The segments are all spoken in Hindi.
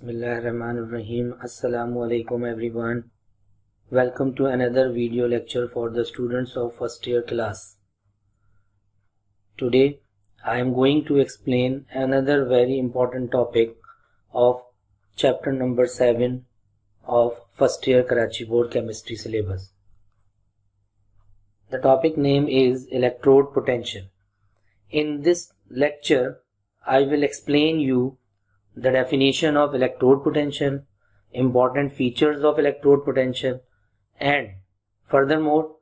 Bismillahirrahmanirrahim. Assalamu alaikum everyone. Welcome to another video lecture for the students of first year class. Today I am going to explain another very important topic of chapter number 7 of first year Karachi Board chemistry syllabus. The topic name is electrode potential. In this lecture I will explain you the definition of electrode potential, important features of electrode potential, and furthermore,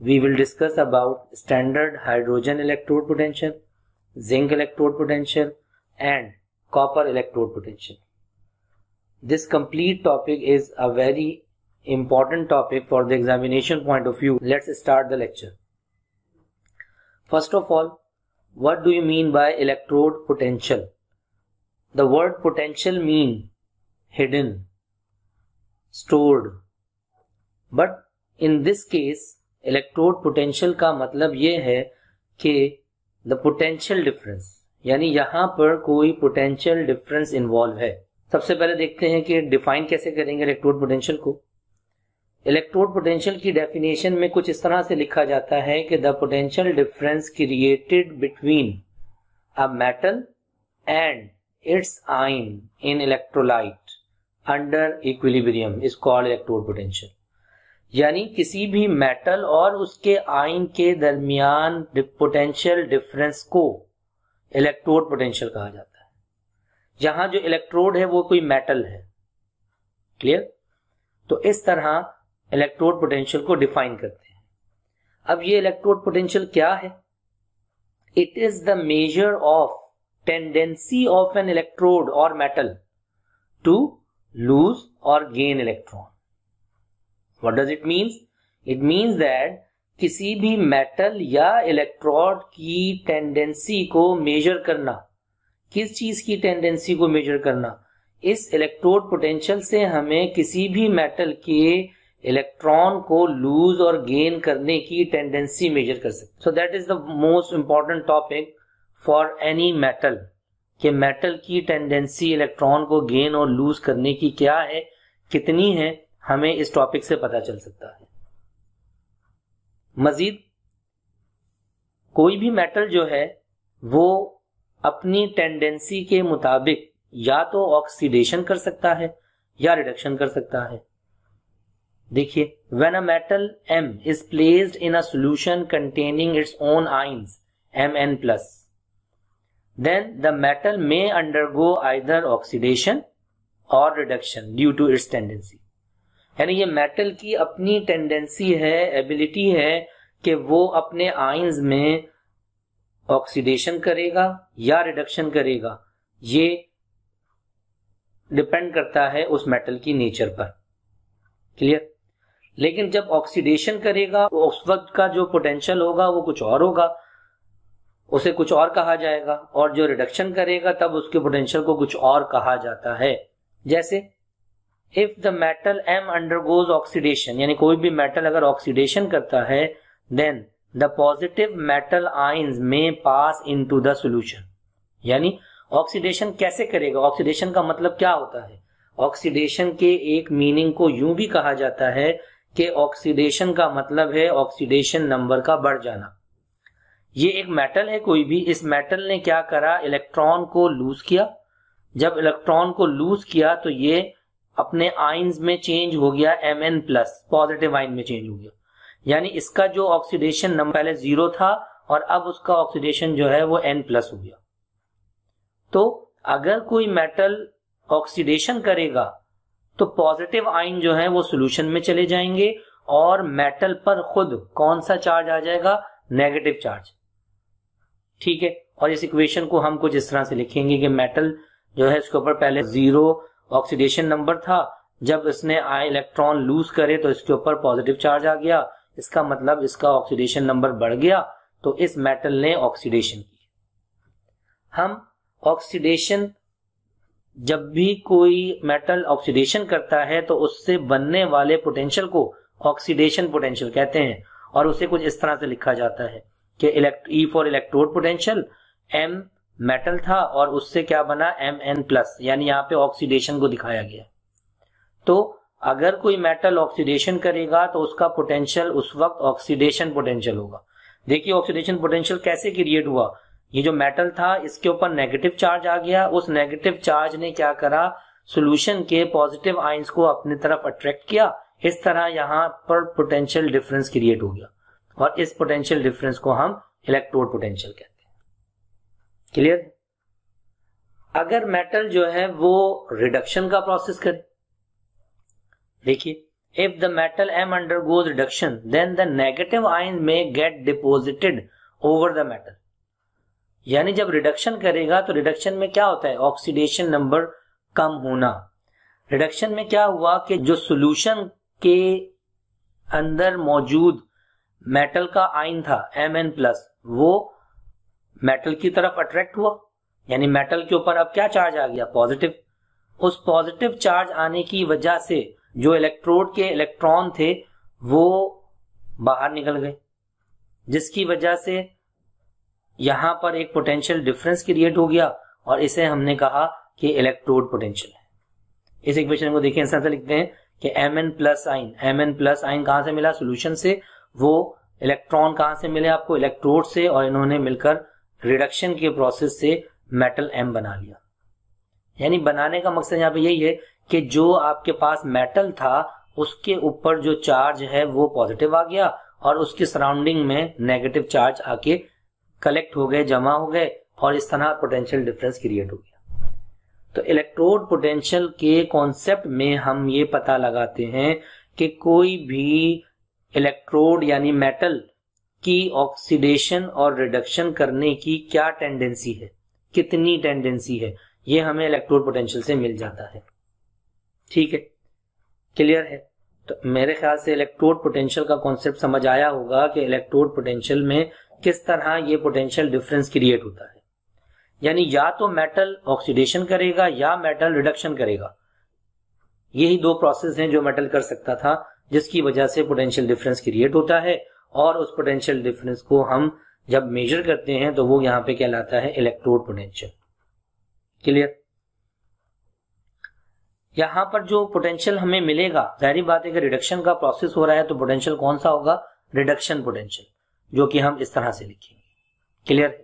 we will discuss about standard hydrogen electrode potential, zinc electrode potential, and copper electrode potential. This complete topic is a very important topic for the examination point of view. Let's start the lecture. First of all, what do you mean by electrode potential? the word potential mean hidden, stored. But in this case electrode potential का मतलब ये है कि द पोटेंशियल डिफरेंस यानी यहां पर कोई पोटेंशियल डिफरेंस इन्वॉल्व है सबसे पहले देखते हैं कि डिफाइन कैसे करेंगे इलेक्ट्रोड पोटेंशियल को इलेक्ट्रोड पोटेंशियल की डेफिनेशन में कुछ इस तरह से लिखा जाता है कि the potential difference created between a metal and its ion in electrolyte under equilibrium is called electrode potential यानी किसी भी मेटल और उसके आइन के दरमियान पोटेंशियल डिफरेंस को इलेक्ट्रोड पोटेंशियल कहा जाता है यहां जो इलेक्ट्रोड है वो कोई मेटल है क्लियर तो इस तरह इलेक्ट्रोड पोटेंशियल को डिफाइन करते हैं अब ये इलेक्ट्रोड पोटेंशियल क्या है it is the measure of tendency of an electrode or metal to lose or gain electron. What does it means? It means that किसी भी मेटल या इलेक्ट्रोड की टेंडेंसी को मेजर करना किस चीज की टेंडेंसी को मेजर करना इस इलेक्ट्रोड पोटेंशियल से हमें किसी भी मेटल के इलेक्ट्रॉन को लूज और गेन करने की टेंडेंसी मेजर कर सकते so that is the most important topic for any metal कि मेटल की टेंडेंसी इलेक्ट्रॉन को गेन और लूज करने की क्या है कितनी है हमें इस टॉपिक से पता चल सकता है मजीद कोई भी मेटल जो है वो अपनी टेंडेंसी के मुताबिक या तो ऑक्सीडेशन कर सकता है या रिडक्शन कर सकता है देखिए when a metal M is placed in a solution containing its own ions M N plus then the metal may undergo either oxidation or reduction due to its tendency. यानी ये मेटल की अपनी टेंडेंसी है एबिलिटी है कि वो अपने आइन्स में ऑक्सीडेशन करेगा या रिडक्शन करेगा ये डिपेंड करता है उस मेटल की नेचर पर क्लियर लेकिन जब ऑक्सीडेशन करेगा उस वक्त का जो पोटेंशियल होगा वो कुछ और होगा उसे कुछ और कहा जाएगा और जो रिडक्शन करेगा तब उसके पोटेंशियल को कुछ और कहा जाता है जैसे if the metal M undergoes oxidation यानी कोई भी मेटल अगर ऑक्सीडेशन करता है then the positive metal ions में pass into the solution यानी ऑक्सीडेशन कैसे करेगा ऑक्सीडेशन का मतलब क्या होता है ऑक्सीडेशन के एक मीनिंग को यूं भी कहा जाता है कि ऑक्सीडेशन का मतलब है ऑक्सीडेशन नंबर का बढ़ जाना ये एक मेटल है कोई भी इस मेटल ने क्या करा इलेक्ट्रॉन को लूज किया जब इलेक्ट्रॉन को लूज किया तो ये अपने आइंस में चेंज हो गया M N plus positive ion में चेंज हो गया यानी इसका जो ऑक्सीडेशन नंबर पहले जीरो था और अब उसका ऑक्सीडेशन जो है वो एन प्लस हो गया तो अगर कोई मेटल ऑक्सीडेशन करेगा तो पॉजिटिव आइन जो है वो सोल्यूशन में चले जाएंगे और मेटल पर खुद कौन सा चार्ज आ जाएगा नेगेटिव चार्ज ठीक है और इस इक्वेशन को हम कुछ इस तरह से लिखेंगे कि मेटल जो है इसके ऊपर पहले जीरो ऑक्सीडेशन नंबर था जब इसने इलेक्ट्रॉन लूज करे तो इसके ऊपर पॉजिटिव चार्ज आ गया इसका मतलब इसका ऑक्सीडेशन नंबर बढ़ गया तो इस मेटल ने ऑक्सीडेशन की हम ऑक्सीडेशन जब भी कोई मेटल ऑक्सीडेशन करता है तो उससे बनने वाले पोटेंशियल को ऑक्सीडेशन पोटेंशियल कहते हैं और उसे कुछ इस तरह से लिखा जाता है कि E for electrode potential M metal था और उससे क्या बना एम एन प्लस यानी यहाँ पे ऑक्सीडेशन को दिखाया गया तो अगर कोई मेटल ऑक्सीडेशन करेगा तो उसका पोटेंशियल उस वक्त ऑक्सीडेशन पोटेंशियल होगा देखिए ऑक्सीडेशन पोटेंशियल कैसे क्रिएट हुआ ये जो मेटल था इसके ऊपर नेगेटिव चार्ज आ गया उस नेगेटिव चार्ज ने क्या करा सॉल्यूशन के पॉजिटिव आइंस को अपनी तरफ अट्रैक्ट किया इस तरह यहाँ पर पोटेंशियल डिफरेंस क्रिएट हो गया और इस पोटेंशियल डिफरेंस को हम इलेक्ट्रोड पोटेंशियल कहते हैं क्लियर अगर मेटल जो है वो रिडक्शन का प्रोसेस करे देखिए if the metal M undergoes reduction then the negative ion में get deposited over the metal यानी जब रिडक्शन करेगा तो रिडक्शन में क्या होता है ऑक्सीडेशन नंबर कम होना रिडक्शन में क्या हुआ कि जो सोल्यूशन के अंदर मौजूद मेटल का आइन था एम एन प्लस वो मेटल की तरफ अट्रैक्ट हुआ यानी मेटल के ऊपर अब क्या चार्ज आ गया पॉजिटिव उस पॉजिटिव चार्ज आने की वजह से जो इलेक्ट्रोड के इलेक्ट्रॉन थे वो बाहर निकल गए जिसकी वजह से यहां पर एक पोटेंशियल डिफरेंस क्रिएट हो गया और इसे हमने कहा कि इलेक्ट्रोड पोटेंशियल है इस इक्वेशन को देखिए लिखते हैं कि M N plus ion M N plus ion कहां से मिला सोल्यूशन से वो इलेक्ट्रॉन कहां से मिले आपको इलेक्ट्रोड से और इन्होंने मिलकर रिडक्शन के प्रोसेस से मेटल एम बना लिया यानी बनाने का मकसद यहाँ पे यही है कि जो आपके पास मेटल था उसके ऊपर जो चार्ज है वो पॉजिटिव आ गया और उसके सराउंडिंग में नेगेटिव चार्ज आके कलेक्ट हो गए जमा हो गए और इस तरह पोटेंशियल डिफरेंस क्रिएट हो गया तो इलेक्ट्रोड पोटेंशियल के कॉन्सेप्ट में हम ये पता लगाते हैं कि कोई भी इलेक्ट्रोड यानी मेटल की ऑक्सीडेशन और रिडक्शन करने की क्या टेंडेंसी है कितनी टेंडेंसी है ये हमें इलेक्ट्रोड पोटेंशियल से मिल जाता है ठीक है क्लियर है तो मेरे ख्याल से इलेक्ट्रोड पोटेंशियल का कॉन्सेप्ट समझ आया होगा कि इलेक्ट्रोड पोटेंशियल में किस तरह ये पोटेंशियल डिफरेंस क्रिएट होता है यानी या तो मेटल ऑक्सीडेशन करेगा या मेटल रिडक्शन करेगा यही दो प्रोसेस हैं जो मेटल कर सकता था जिसकी वजह से पोटेंशियल डिफरेंस क्रिएट होता है और उस पोटेंशियल डिफरेंस को हम जब मेजर करते हैं तो वो यहाँ पे कहलाता है इलेक्ट्रोड पोटेंशियल क्लियर यहां पर जो पोटेंशियल हमें मिलेगा जाहरी बात है कि रिडक्शन का प्रोसेस हो रहा है तो पोटेंशियल कौन सा होगा रिडक्शन पोटेंशियल जो कि हम इस तरह से लिखेंगे क्लियर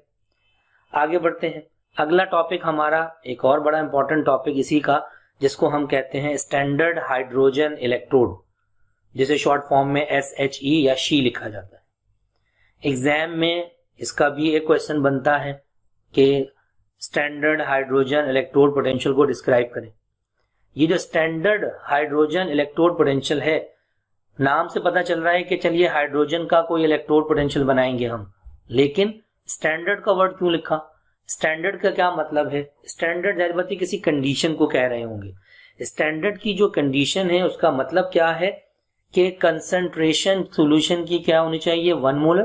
आगे बढ़ते हैं अगला टॉपिक हमारा एक और बड़ा इंपॉर्टेंट टॉपिक इसी का जिसको हम कहते हैं स्टैंडर्ड हाइड्रोजन इलेक्ट्रोड जिसे शॉर्ट फॉर्म में एस एच ई या शी लिखा जाता है एग्जाम में इसका भी एक क्वेश्चन बनता है कि स्टैंडर्ड हाइड्रोजन इलेक्ट्रोड पोटेंशियल को डिस्क्राइब करें ये जो स्टैंडर्ड हाइड्रोजन इलेक्ट्रोड पोटेंशियल है नाम से पता चल रहा है कि चलिए हाइड्रोजन का कोई इलेक्ट्रोड पोटेंशियल बनाएंगे हम लेकिन स्टैंडर्ड का वर्ड क्यों लिखा स्टैंडर्ड का क्या मतलब है स्टैंडर्ड जाहिर किसी कंडीशन को कह रहे होंगे स्टैंडर्ड की जो कंडीशन है उसका मतलब क्या है के कंसंट्रेशन सॉल्यूशन की क्या होनी चाहिए वन मोलर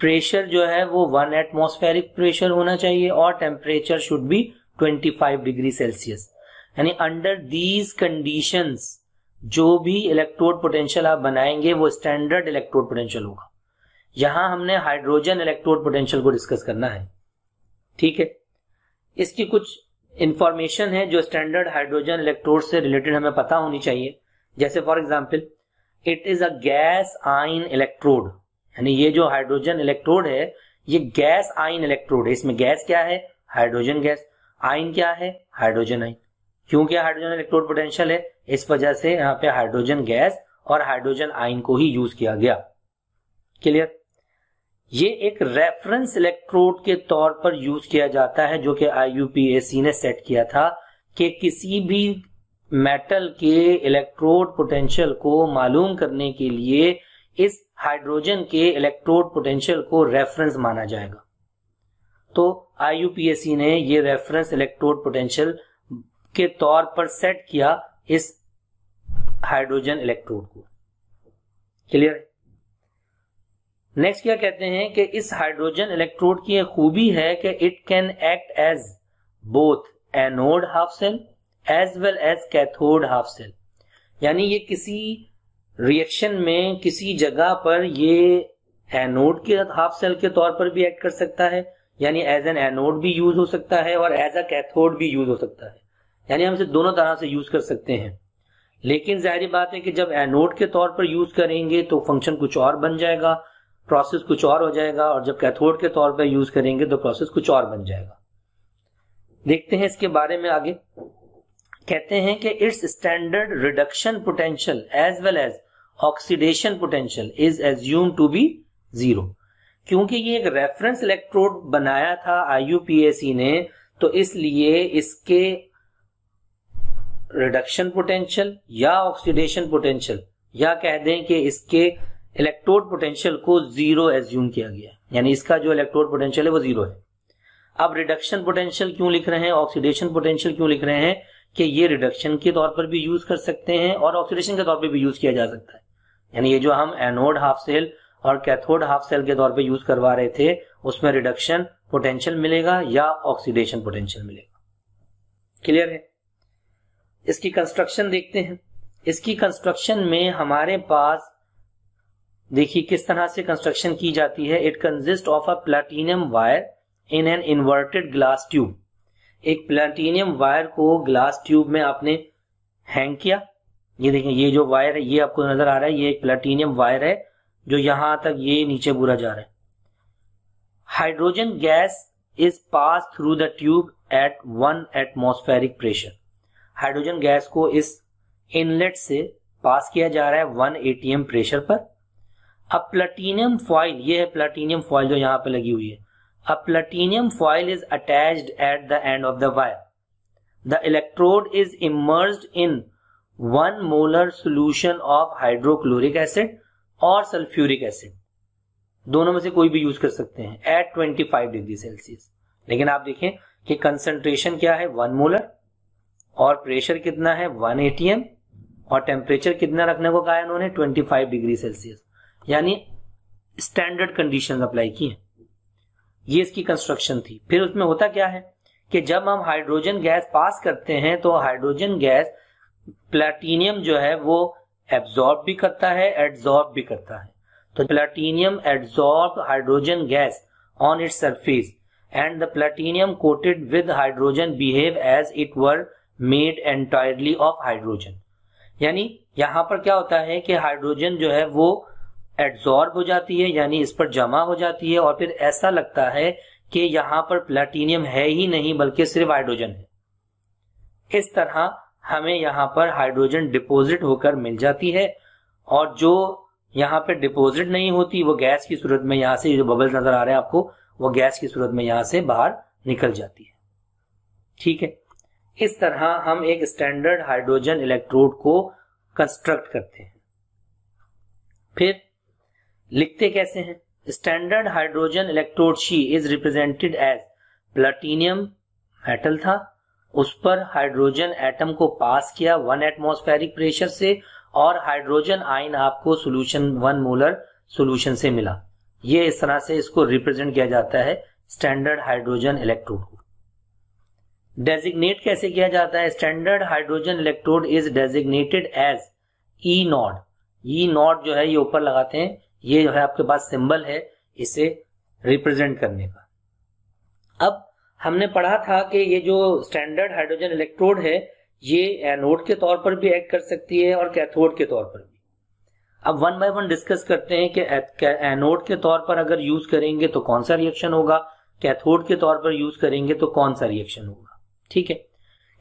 प्रेशर जो है वो वन एटमोस्फेरिक प्रेशर होना चाहिए और temperature should be 25 degree Celsius यानी अंडर दीज कंडीशंस जो भी इलेक्ट्रोड पोटेंशियल आप बनाएंगे वो स्टैंडर्ड इलेक्ट्रोड पोटेंशियल होगा यहां हमने हाइड्रोजन इलेक्ट्रोड पोटेंशियल को डिस्कस करना है ठीक है इसकी कुछ इंफॉर्मेशन है जो स्टैंडर्ड हाइड्रोजन इलेक्ट्रोड से रिलेटेड हमें पता होनी चाहिए जैसे for example it is a gas ion electrode यानी ये जो हाइड्रोजन इलेक्ट्रोड है ये गैस आइन इलेक्ट्रोड है इसमें गैस क्या है हाइड्रोजन गैस आइन क्या है हाइड्रोजन आइन क्योंकि हाइड्रोजन इलेक्ट्रोड पोटेंशियल है इस वजह से यहाँ पे हाइड्रोजन गैस और हाइड्रोजन आइन को ही यूज किया गया क्लियर ये एक रेफरेंस इलेक्ट्रोड के तौर पर यूज किया जाता है जो कि आई ने सेट किया था कि किसी भी मेटल के इलेक्ट्रोड पोटेंशियल को मालूम करने के लिए इस हाइड्रोजन के इलेक्ट्रोड पोटेंशियल को रेफरेंस माना जाएगा तो आई ने ये रेफरेंस इलेक्ट्रोड पोटेंशियल के तौर पर सेट किया इस हाइड्रोजन इलेक्ट्रोड को क्लियर नेक्स्ट क्या कहते हैं कि इस हाइड्रोजन इलेक्ट्रोड की एक खूबी है कि it can act as both anode half cell as well as cathode half cell यानी ये किसी रिएक्शन में किसी जगह पर ये एनोड के हाफ सेल के तौर पर भी एक्ट कर सकता है यानी एज एन एनोड भी यूज हो सकता है और एज अ कैथोड भी यूज हो सकता है यानी हम इसे दोनों तरह से यूज कर सकते हैं लेकिन जाहरी बात है कि जब एनोड के तौर पर यूज करेंगे तो फंक्शन कुछ और बन जाएगा प्रोसेस कुछ और हो जाएगा और जब कैथोड के तौर पर यूज करेंगे तो प्रोसेस कुछ और बन जाएगा देखते हैं इसके बारे में आगे कहते हैं कि its standard reduction potential as well as oxidation potential is assume to be zero क्योंकि ये एक रेफरेंस इलेक्ट्रोड बनाया था आई ने तो इसलिए इसके रिडक्शन पोटेंशियल या ऑक्सीडेशन पोटेंशियल या कह दें कि इसके इलेक्ट्रोड पोटेंशियल को जीरो एज्यूम किया गया यानी इसका जो इलेक्ट्रोड पोटेंशियल है वो जीरो है अब रिडक्शन पोटेंशियल क्यों लिख रहे हैं ऑक्सीडेशन पोटेंशियल क्यों लिख रहे हैं कि ये रिडक्शन के तौर पर भी यूज कर सकते हैं और ऑक्सीडेशन के तौर पर भी यूज किया जा सकता है यानी ये जो हम एनोड हाफ सेल और कैथोड हाफ सेल के तौर पर यूज करवा रहे थे उसमें रिडक्शन पोटेंशियल मिलेगा या ऑक्सीडेशन पोटेंशियल मिलेगा क्लियर है इसकी कंस्ट्रक्शन देखते हैं इसकी कंस्ट्रक्शन में हमारे पास देखिए किस तरह से कंस्ट्रक्शन की जाती है it consist of a platinum wire in an inverted glass tube एक प्लैटिनियम वायर को ग्लास ट्यूब में आपने हैंग किया ये देखें ये जो वायर है ये आपको नजर आ रहा है ये एक प्लैटिनियम वायर है जो यहां तक ये नीचे बुरा जा रहा है hydrogen gas is pass through the tube at one atmospheric pressure hydrogen gas को इस इनलेट से पास किया जा रहा है वन एटीएम प्रेशर पर अब प्लैटिनियम फॉइल ये है प्लैटिनियम फॉइल जो यहां पर लगी हुई है A platinum foil is attached at the end of the wire. The electrode is immersed in 1 molar solution of hydrochloric acid और सल्फ्यूरिक एसिड दोनों में से कोई भी यूज कर सकते हैं एट 25 डिग्री सेल्सियस लेकिन आप देखें कि कंसेंट्रेशन क्या है वन मोलर और प्रेशर कितना है वन एटीएम और टेम्परेचर कितना रखने को कहा है उन्होंने 25 डिग्री सेल्सियस यानी स्टैंडर्ड कंडीशन अप्लाई की है ये इसकी कंस्ट्रक्शन थी फिर उसमें होता क्या है कि जब हम हाइड्रोजन गैस पास करते हैं तो हाइड्रोजन गैस प्लेटिनियम जो है वो एब्जॉर्ब भी करता है एड्जॉर्ब भी करता है तो platinum adsorb hydrogen gas on its surface and the platinum coated with hydrogen behave as it were made entirely of hydrogen यानी यहां पर क्या होता है कि हाइड्रोजन जो है वो एड्जॉर्ब हो जाती है यानी इस पर जमा हो जाती है और फिर ऐसा लगता है कि यहां पर प्लेटिनियम है ही नहीं बल्कि सिर्फ हाइड्रोजन है इस तरह हमें यहां पर हाइड्रोजन डिपोजिट होकर मिल जाती है और जो यहां पर डिपोजिट नहीं होती वो गैस की सूरत में यहां से जो बबल नजर आ रहे हैं आपको वो गैस की सूरत में यहां से बाहर निकल जाती है ठीक है इस तरह हम एक स्टैंडर्ड हाइड्रोजन इलेक्ट्रोड को कंस्ट्रक्ट करते हैं फिर लिखते कैसे हैं standard hydrogen electrode SHE is represented as platinum metal था उस पर हाइड्रोजन एटम को पास किया वन एटमोस्फेरिक प्रेशर से और हाइड्रोजन आयन आपको सोल्यूशन वन मोलर सोल्यूशन से मिला ये इस तरह से इसको रिप्रेजेंट किया जाता है स्टैंडर्ड हाइड्रोजन इलेक्ट्रोड को डेजिग्नेट कैसे किया जाता है standard hydrogen electrode is designated as E nought E nought जो है ये ऊपर लगाते हैं ये जो है आपके पास सिंबल है इसे रिप्रेजेंट करने का अब हमने पढ़ा था कि ये जो स्टैंडर्ड हाइड्रोजन इलेक्ट्रोड है ये एनोड के तौर पर भी एक्ट कर सकती है और कैथोड के तौर पर भी अब वन बाय वन डिस्कस करते हैं कि एनोड के तौर पर अगर यूज करेंगे तो कौन सा रिएक्शन होगा कैथोड के तौर पर यूज करेंगे तो कौन सा रिएक्शन होगा ठीक है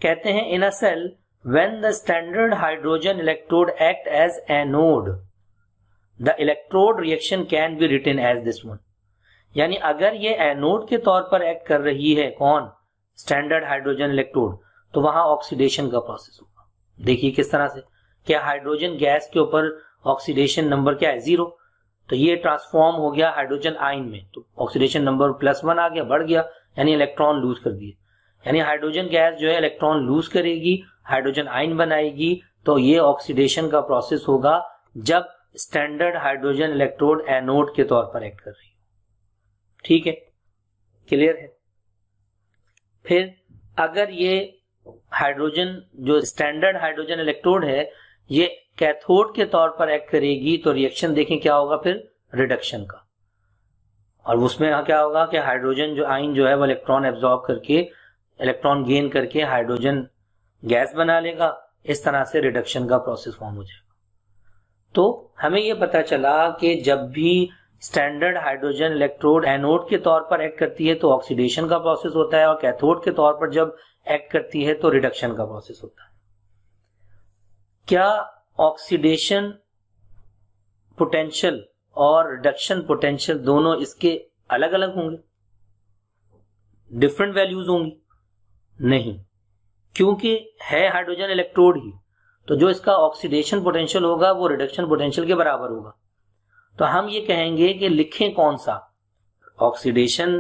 कहते हैं in a cell when the standard hydrogen electrode act as anode the electrode reaction can be written as this one यानी अगर ये एनोड के तौर पर एक्ट कर रही है कौन स्टैंडर्ड हाइड्रोजन इलेक्ट्रोड तो वहां ऑक्सीडेशन का प्रोसेस होगा देखिए किस तरह से क्या हाइड्रोजन गैस के ऊपर ऑक्सीडेशन नंबर क्या है जीरो तो ये ट्रांसफॉर्म हो गया हाइड्रोजन आइन में तो ऑक्सीडेशन नंबर प्लस वन आ गया बढ़ गया यानी इलेक्ट्रॉन लूज कर दिए यानी हाइड्रोजन गैस जो है इलेक्ट्रॉन लूज करेगी हाइड्रोजन आइन बनाएगी तो ये ऑक्सीडेशन का प्रोसेस होगा जब स्टैंडर्ड हाइड्रोजन इलेक्ट्रोड एनोड के तौर पर एक्ट कर रही हूँ ठीक है क्लियर है फिर अगर ये हाइड्रोजन जो स्टैंडर्ड हाइड्रोजन इलेक्ट्रोड है ये कैथोड के तौर पर एक्ट करेगी तो रिएक्शन देखें क्या होगा फिर रिडक्शन का और उसमें क्या होगा कि हाइड्रोजन जो आइन जो है वो इलेक्ट्रॉन एब्जॉर्ब करके इलेक्ट्रॉन गेन करके हाइड्रोजन गैस बना लेगा इस तरह से रिडक्शन का प्रोसेस फॉर्म हो जाएगा तो हमें यह पता चला कि जब भी स्टैंडर्ड हाइड्रोजन इलेक्ट्रोड एनोड के तौर पर एक्ट करती है तो ऑक्सीडेशन का प्रोसेस होता है और कैथोड के तौर पर जब एक्ट करती है तो रिडक्शन का प्रोसेस होता है क्या ऑक्सीडेशन पोटेंशियल और रिडक्शन पोटेंशियल दोनों इसके अलग अलग होंगे डिफरेंट वैल्यूज होंगी नहीं क्योंकि है हाइड्रोजन इलेक्ट्रोड ही तो जो इसका ऑक्सीडेशन पोटेंशियल होगा वो रिडक्शन पोटेंशियल के बराबर होगा तो हम ये कहेंगे कि लिखें कौन सा ऑक्सीडेशन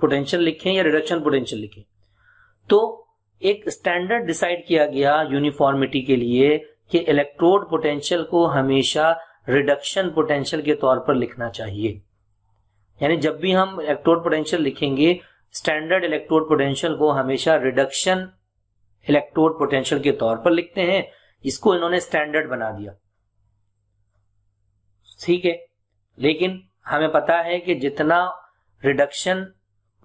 पोटेंशियल लिखें या रिडक्शन पोटेंशियल लिखें तो एक स्टैंडर्ड डिसाइड किया गया यूनिफॉर्मिटी के लिए कि इलेक्ट्रोड पोटेंशियल को हमेशा रिडक्शन पोटेंशियल के तौर पर लिखना चाहिए यानी जब भी हम इलेक्ट्रोड पोटेंशियल लिखेंगे स्टैंडर्ड इलेक्ट्रोड पोटेंशियल को हमेशा रिडक्शन इलेक्ट्रोड पोटेंशियल के तौर पर लिखते हैं इसको इन्होंने स्टैंडर्ड बना दिया ठीक है लेकिन हमें पता है कि जितना रिडक्शन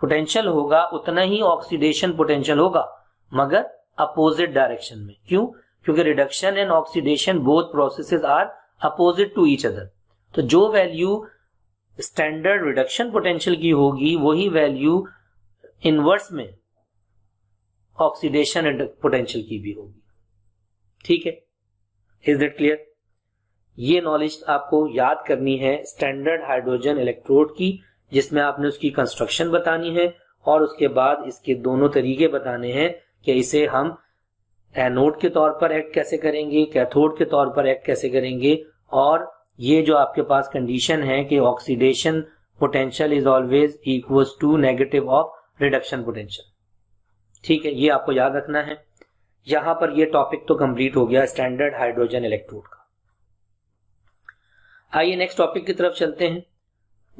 पोटेंशियल होगा उतना ही ऑक्सीडेशन पोटेंशियल होगा मगर अपोजिट डायरेक्शन में क्यों क्योंकि reduction and oxidation both process are opposite to each other तो जो वैल्यू स्टैंडर्ड रिडक्शन पोटेंशियल की होगी वही वैल्यू इनवर्स में ऑक्सीडेशन पोटेंशियल की भी होगी ठीक है इज दट क्लियर ये नॉलेज आपको याद करनी है स्टैंडर्ड हाइड्रोजन इलेक्ट्रोड की जिसमें आपने उसकी कंस्ट्रक्शन बतानी है और उसके बाद इसके दोनों तरीके बताने हैं कि इसे हम एनोड के तौर पर एक्ट कैसे करेंगे कैथोड के तौर पर एक्ट कैसे करेंगे और ये जो आपके पास कंडीशन है कि oxidation potential is always equal to negative of reduction potential ठीक है ये आपको याद रखना है यहां पर यह टॉपिक तो कंप्लीट हो गया स्टैंडर्ड हाइड्रोजन इलेक्ट्रोड का आइए नेक्स्ट टॉपिक की तरफ चलते हैं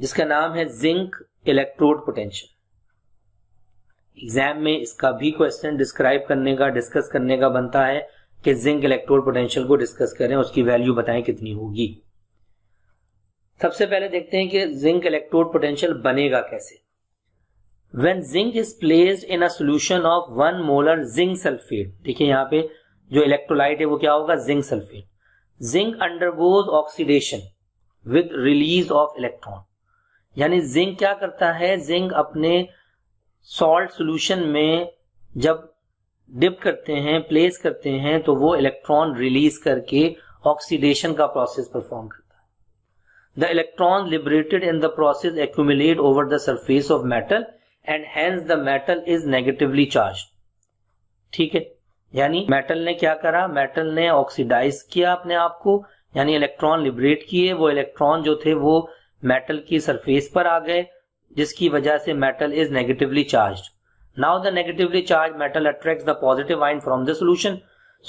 जिसका नाम है जिंक इलेक्ट्रोड पोटेंशियल एग्जाम में इसका भी क्वेश्चन डिस्क्राइब करने का डिस्कस करने का बनता है कि जिंक इलेक्ट्रोड पोटेंशियल को डिस्कस करें उसकी वैल्यू बताएं कितनी होगी सबसे पहले देखते हैं कि जिंक इलेक्ट्रोड पोटेंशियल बनेगा कैसे when zinc is placed in a of one molar zinc sulphate sulfate, देखिए यहाँ पे जो इलेक्ट्रोलाइट है वो क्या होगा zinc sulphate zinc undergoes oxidation with release of electron यानी जिंक क्या करता है जिंक अपने सॉल्ट सोल्यूशन में जब डिप करते हैं प्लेस करते हैं तो वो इलेक्ट्रॉन रिलीज करके ऑक्सीडेशन का प्रोसेस परफॉर्म करता है the electron liberated in the process accumulate over the surface of metal and hence the metal is negatively charge ठीक है यानी मेटल ने क्या करा मेटल ने ऑक्सीडाइज किया अपने आप को यानी इलेक्ट्रॉन लिबरेट किए वो इलेक्ट्रॉन जो थे वो मेटल की सरफेस पर आ गए जिसकी वजह से metal is negatively charge now the negatively charge metal attract the positive ion from the solution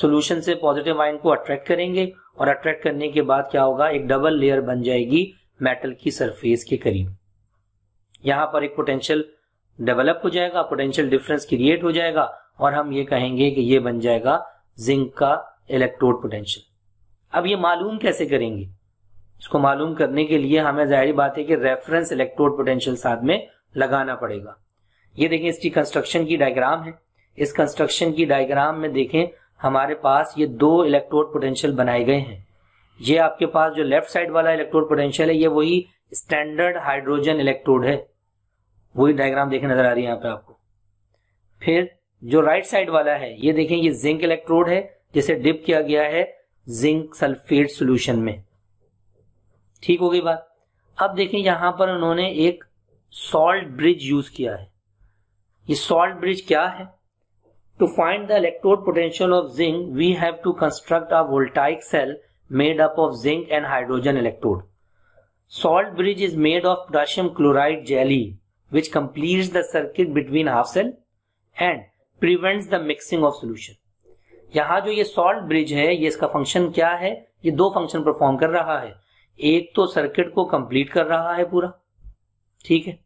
solution से पॉजिटिव आइन को अट्रैक्ट करेंगे और अट्रैक्ट करने के बाद क्या होगा एक डबल लेयर बन जाएगी मेटल की सरफेस के करीब यहां पर एक पोटेंशियल डेवलप हो जाएगा पोटेंशियल डिफरेंस क्रिएट हो जाएगा और हम ये कहेंगे कि ये बन जाएगा जिंक का इलेक्ट्रोड पोटेंशियल अब ये मालूम कैसे करेंगे इसको मालूम करने के लिए हमें जाहिर बात है कि रेफरेंस इलेक्ट्रोड पोटेंशियल साथ में लगाना पड़ेगा ये देखें इसकी कंस्ट्रक्शन की डायग्राम है इस कंस्ट्रक्शन की डायग्राम में देखें हमारे पास ये दो इलेक्ट्रोड पोटेंशियल बनाए गए हैं ये आपके पास जो लेफ्ट साइड वाला इलेक्ट्रोड पोटेंशियल है ये वही स्टैंडर्ड हाइड्रोजन इलेक्ट्रोड है वही डायग्राम देखे नजर आ रही है यहाँ पे आपको फिर जो राइट साइड वाला है ये देखें ये जिंक इलेक्ट्रोड है जिसे डिप किया गया है जिंक सल्फेट सोल्यूशन में ठीक हो गई बात अब देखें यहां पर उन्होंने एक सॉल्ट ब्रिज यूज किया है ये सॉल्ट ब्रिज क्या है to find the electrode potential of zinc we have to construct a voltaic cell made up of zinc and hydrogen electrode salt bridge is made of potassium chloride jelly which completes the circuit between half cell and prevents the mixing of solution. यहां जो ये सॉल्ट ब्रिज है ये इसका फंक्शन क्या है ये दो फंक्शन परफॉर्म कर रहा है एक तो सर्किट को कंप्लीट कर रहा है पूरा ठीक है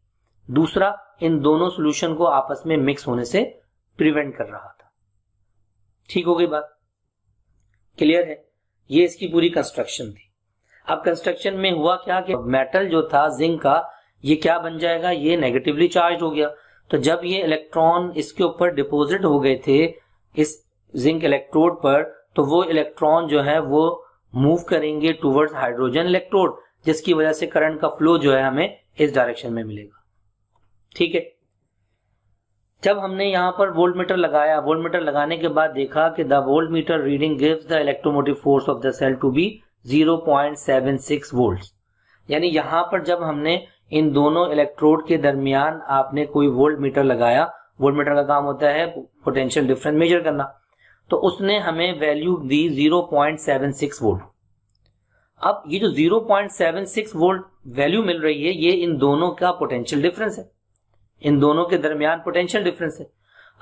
दूसरा इन दोनों सॉल्यूशन को आपस में मिक्स होने से प्रिवेंट कर रहा था ठीक हो गई बात क्लियर है ये इसकी पूरी कंस्ट्रक्शन थी अब कंस्ट्रक्शन में हुआ क्या कि मेटल जो था जिंक का ये क्या बन जाएगा ये नेगेटिवली चार्ज हो गया तो जब ये इलेक्ट्रॉन इसके ऊपर डिपोजिट हो गए थे इस जिंक इलेक्ट्रोड पर तो वो इलेक्ट्रॉन जो है वो मूव करेंगे टूवर्ड्स हाइड्रोजन इलेक्ट्रोड जिसकी वजह से करंट का फ्लो जो है हमें इस डायरेक्शन में मिलेगा ठीक है जब हमने यहां पर वोल्ट मीटर लगाया वोल्ट मीटर लगाने के बाद देखा कि the voltmeter reading gives the electromotive force of the cell to be 0.76 volt यानी यहां पर जब हमने इन दोनों इलेक्ट्रोड के दरमियान आपने कोई वोल्ट मीटर लगाया वोल्ट मीटर का काम होता है पोटेंशियल डिफरेंस मेजर करना तो उसने हमें वैल्यू दी 0.76 वोल्ट अब ये जो 0.76 वोल्ट वैल्यू मिल रही है ये इन दोनों का पोटेंशियल डिफरेंस है इन दोनों के दरमियान पोटेंशियल डिफरेंस है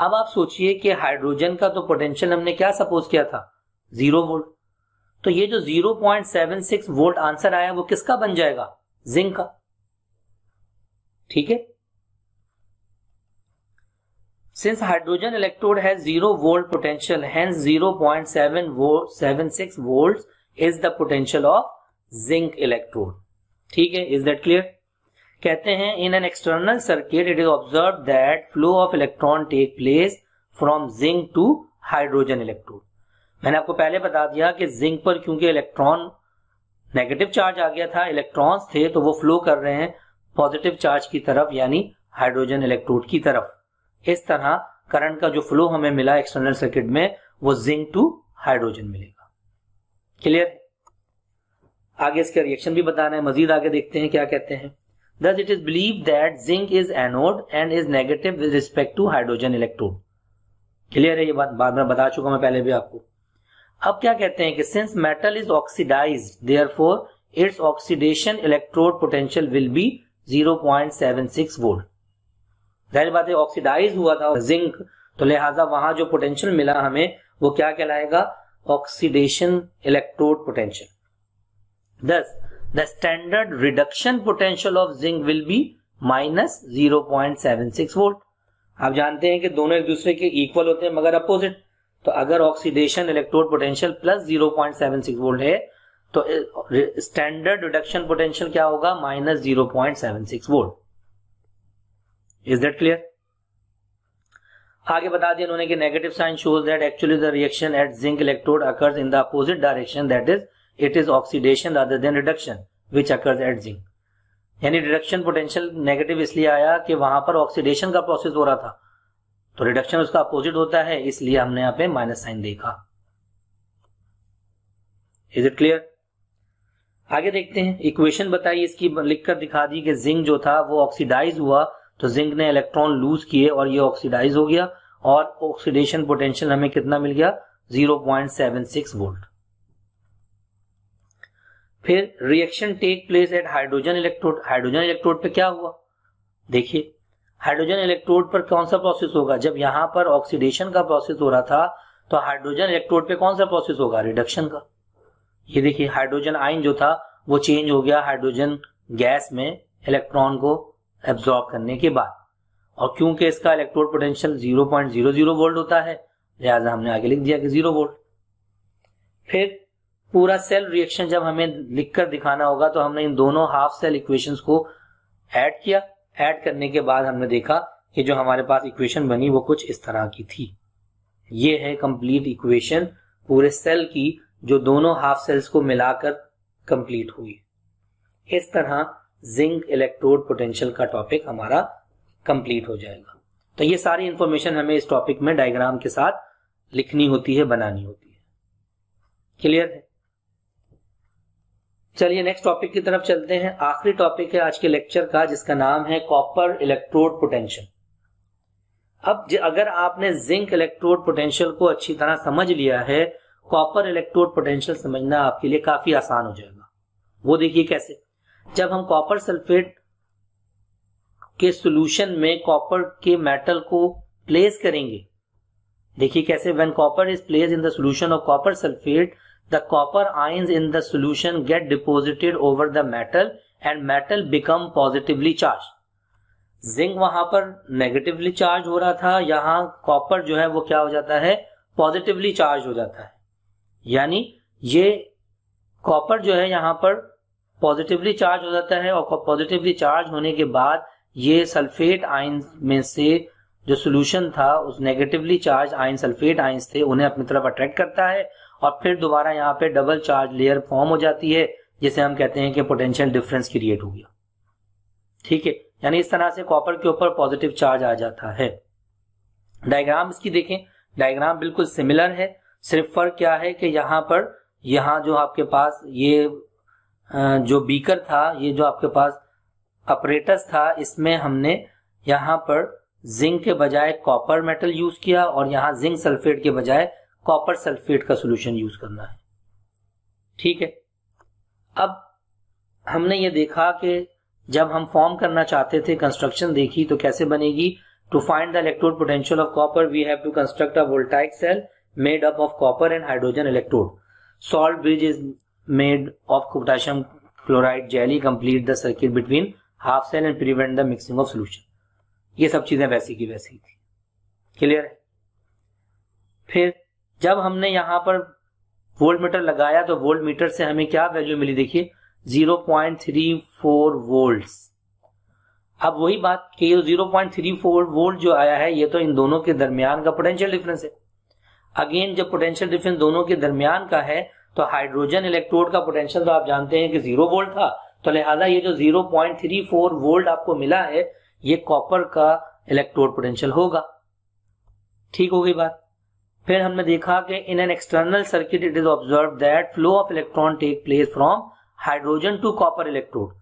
अब आप सोचिए कि हाइड्रोजन का तो पोटेंशियल हमने क्या सपोज किया था जीरो वोल्ट तो ये जो 0.76 वोल्ट आंसर आया वो किसका बन जाएगा जिंक का ठीक है सिंस हाइड्रोजन इलेक्ट्रोड है zero volt potential hence 0.7 seven six volt is the potential of zinc electrode ठीक है इज दैट क्लियर कहते हैं in an external circuit it is observe that flow of electron take place from zinc to hydrogen electrode मैंने आपको पहले बता दिया कि जिंक पर क्योंकि इलेक्ट्रॉन नेगेटिव चार्ज आ गया था इलेक्ट्रॉन्स थे तो वो फ्लो कर रहे हैं पॉजिटिव चार्ज की तरफ यानी हाइड्रोजन इलेक्ट्रोड की तरफ इस तरह करंट का जो फ्लो हमें मिला एक्सटर्नल सर्किट में वो जिंक टू हाइड्रोजन मिलेगा क्लियर आगे इसका रिएक्शन भी बताना है मजीद आगे देखते हैं क्या कहते हैं thus it is believe that zinc is anode and is negative with respect to hydrogen electrode clear है ये बात बाद में बता चुका मैं पहले भी आपको अब क्या कहते हैं कि since metal is oxidise there its oxidation electrode potential will be 0.76 volt जाहिर बात है ऑक्सीडाइज हुआ था जिंक तो लिहाजा वहां जो पोटेंशियल मिला हमें वो क्या कहलाएगा oxidation electrode potential thus the standard reduction potential of zinc will be minus zero point seven six volt आप जानते हैं कि दोनों एक दूसरे के इक्वल होते हैं मगर अपोजिट तो अगर oxidation electrode potential plus zero point seven six volt है तो स्टैंडर्ड रिडक्शन पोटेंशियल क्या होगा minus zero point seven six volt is that clear आगे बता दिया उन्होंने कि negative sign shows that actually the reaction at zinc electrode occurs in the opposite direction that is it is oxidation rather than reduction which occurs at zinc यानी रिडक्शन पोटेंशियल नेगेटिव इसलिए आया कि वहां पर ऑक्सीडेशन का प्रोसेस हो रहा था तो रिडक्शन उसका अपोजिट होता है इसलिए हमने यहां पे माइनस साइन देखा इज इट क्लियर आगे देखते हैं इक्वेशन बताइए इसकी लिखकर दिखा दी कि जिंक जो था वो ऑक्सीडाइज हुआ तो जिंक ने इलेक्ट्रॉन लूज किए और ये ऑक्सीडाइज हो गया और ऑक्सीडेशन पोटेंशियल हमें कितना मिल गया 0.76 वोल्ट फिर reaction take place at hydrogen electrode hydrogen electrode पे क्या हुआ देखिए हाइड्रोजन इलेक्ट्रोड पर कौन सा प्रोसेस होगा जब यहां पर ऑक्सीडेशन का प्रोसेस हो रहा था तो हाइड्रोजन इलेक्ट्रोड पे कौन सा प्रोसेस होगा रिडक्शन का ये देखिए हाइड्रोजन आयन जो था वो चेंज हो गया हाइड्रोजन गैस में इलेक्ट्रॉन को एब्जॉर्ब करने के बाद और क्योंकि इसका इलेक्ट्रोड पोटेंशियल 0.00 वोल्ट होता है लिहाजा हमने आगे लिख दिया कि जीरो वोल्ट फिर पूरा सेल रिएक्शन जब हमें लिखकर दिखाना होगा तो हमने इन दोनों हाफ सेल इक्वेशंस को ऐड किया ऐड करने के बाद हमने देखा कि जो हमारे पास इक्वेशन बनी वो कुछ इस तरह की थी ये है कंप्लीट इक्वेशन पूरे सेल की जो दोनों हाफ सेल्स को मिलाकर कंप्लीट हुई इस तरह जिंक इलेक्ट्रोड पोटेंशियल का टॉपिक हमारा कंप्लीट हो जाएगा तो ये सारी इंफॉर्मेशन हमें इस टॉपिक में डायग्राम के साथ लिखनी होती है बनानी होती है क्लियर है चलिए नेक्स्ट टॉपिक की तरफ चलते हैं आखिरी टॉपिक है आज के लेक्चर का जिसका नाम है कॉपर इलेक्ट्रोड पोटेंशियल अब अगर आपने जिंक इलेक्ट्रोड पोटेंशियल को अच्छी तरह समझ लिया है कॉपर इलेक्ट्रोड पोटेंशियल समझना आपके लिए काफी आसान हो जाएगा वो देखिए कैसे जब हम कॉपर सल्फेट के सॉल्यूशन में कॉपर के मेटल को प्लेस करेंगे देखिए कैसे when copper is place in the solution of copper sulphate the copper ions in the solution get deposited over the metal and metal become positively charge zinc वहां पर नेगेटिवली चार्ज हो रहा था यहाँ कॉपर जो है वो क्या हो जाता है पॉजिटिवली चार्ज हो जाता है यानी ये कॉपर जो है यहाँ पर पॉजिटिवली चार्ज हो जाता है और पॉजिटिवली चार्ज होने के बाद ये सल्फेट आयन में से जो सोल्यूशन था उस negatively charge ion sulphate ions थे उन्हें अपनी तरफ अट्रैक्ट करता है और फिर दोबारा यहाँ पे डबल चार्ज लेयर फॉर्म हो जाती है जिसे हम कहते हैं कि पोटेंशियल डिफरेंस क्रिएट हो गया ठीक है यानी इस तरह से कॉपर के ऊपर पॉजिटिव चार्ज आ जाता है डायग्राम इसकी देखें डायग्राम बिल्कुल सिमिलर है सिर्फ फर्क क्या है कि यहाँ पर यहाँ जो आपके पास ये जो बीकर था ये जो आपके पास अपरेटस था इसमें हमने यहाँ पर जिंक के बजाय कॉपर मेटल यूज किया और यहाँ जिंक सल्फेट के बजाय कॉपर सल्फेट का सोल्यूशन यूज करना है ठीक है अब हमने ये देखा कि जब हम फॉर्म करना चाहते थे कंस्ट्रक्शन देखी तो कैसे बनेगी to find the electrode potential of copper we have to construct a voltaic cell made up of copper and hydrogen electrode. Salt bridge is made of potassium chloride jelly complete the circuit between half cell and prevent the mixing of solution. ये सब चीजें वैसी की वैसी थी क्लियर है फिर जब हमने यहां पर वोल्ट मीटर लगाया तो वोल्ट मीटर से हमें क्या वैल्यू मिली देखिए 0.34 वोल्ट्स अब वही बात कि ये 0.34 वोल्ट जो आया है ये तो इन दोनों के दरमियान का पोटेंशियल डिफरेंस है अगेन जब पोटेंशियल डिफरेंस दोनों के दरमियान का है तो हाइड्रोजन इलेक्ट्रोड का पोटेंशियल तो आप जानते हैं कि जीरो वोल्ट था तो लिहाजा ये जो zero point three four volt आपको मिला है ये कॉपर का इलेक्ट्रोड पोटेंशियल होगा ठीक हो गई बात फिर हमने देखा कि in an external circuit it is observe that flow of electron take place from hydrogen to copper electrode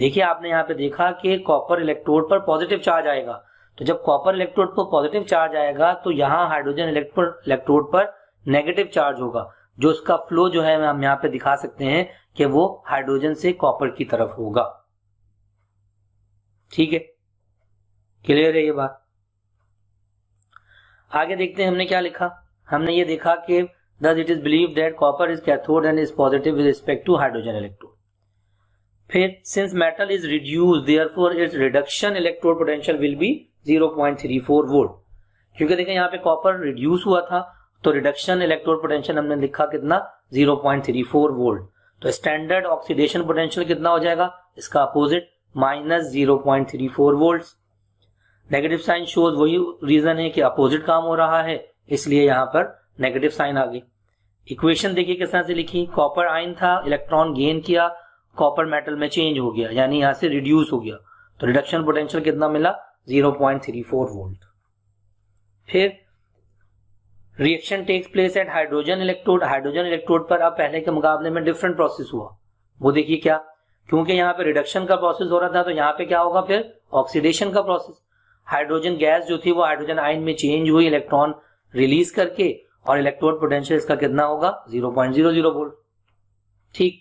देखिए आपने यहाँ पे देखा कि कॉपर इलेक्ट्रोड पर पॉजिटिव चार्ज आएगा तो जब कॉपर इलेक्ट्रोड पर पॉजिटिव चार्ज आएगा तो यहाँ हाइड्रोजन इलेक्ट्रोड इलेक्ट्रोड पर नेगेटिव चार्ज होगा जो उसका फ्लो जो है हम यहाँ पे दिखा सकते हैं कि वो हाइड्रोजन से कॉपर की तरफ होगा ठीक है क्लियर है ये बात आगे देखते हैं हमने क्या लिखा हमने ये देखा कि thus it is believe that copper is cathode and is positive with respect to hydrogen electrode फिर since metal is reduce therefore its reduction electrode potential will be 0.34 volt क्योंकि देखें यहाँ पे कॉपर रिड्यूस हुआ था तो रिडक्शन इलेक्ट्रोड पोटेंशियल हमने लिखा कितना 0.34 वोल्ट तो स्टैंडर्ड ऑक्सीडेशन पोटेंशियल कितना हो जाएगा इसका opposite minus zero point three four volt negative sign shows वही रीजन है कि अपोजिट काम हो रहा है इसलिए यहाँ पर नेगेटिव साइन आ गई इक्वेशन देखिए किस तरह से लिखी कॉपर आयन था इलेक्ट्रॉन गेन किया कॉपर मेटल में चेंज हो गया यानी यहां से रिड्यूस हो गया तो रिडक्शन पोटेंशियल कितना मिला 0.34 वोल्ट फिर reaction takes place at hydrogen electrode hydrogen electrode पर अब पहले के मुकाबले में डिफरेंट प्रोसेस हुआ वो देखिए क्या क्योंकि यहाँ पे रिडक्शन का प्रोसेस हो रहा था तो यहाँ पे क्या होगा फिर ऑक्सीडेशन का प्रोसेस हाइड्रोजन गैस जो थी वो हाइड्रोजन आयन में चेंज हुई इलेक्ट्रॉन रिलीज करके और इलेक्ट्रोड पोटेंशियल इसका कितना होगा 0.00 वोल्ट ठीक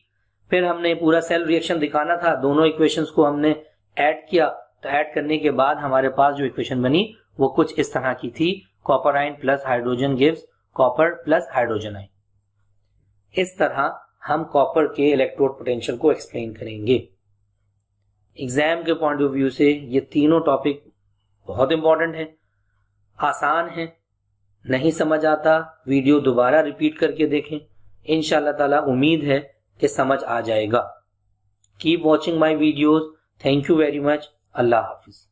फिर हमने पूरा सेल रिएक्शन दिखाना था दोनों इक्वेशंस को हमने ऐड किया तो ऐड करने के बाद हमारे पास जो इक्वेशन बनी वो कुछ इस तरह की थी copper ion plus hydrogen gives copper plus hydrogen ion इस तरह हम कॉपर के इलेक्ट्रोड पोटेंशियल को एक्सप्लेन करेंगे एग्जाम के पॉइंट ऑफ व्यू से ये तीनों टॉपिक बहुत इंपॉर्टेंट है आसान है नहीं समझ आता वीडियो दोबारा रिपीट करके देखें इन ताला उम्मीद है कि समझ आ जाएगा keep watching my videos thank you very much अल्लाह हाफिज़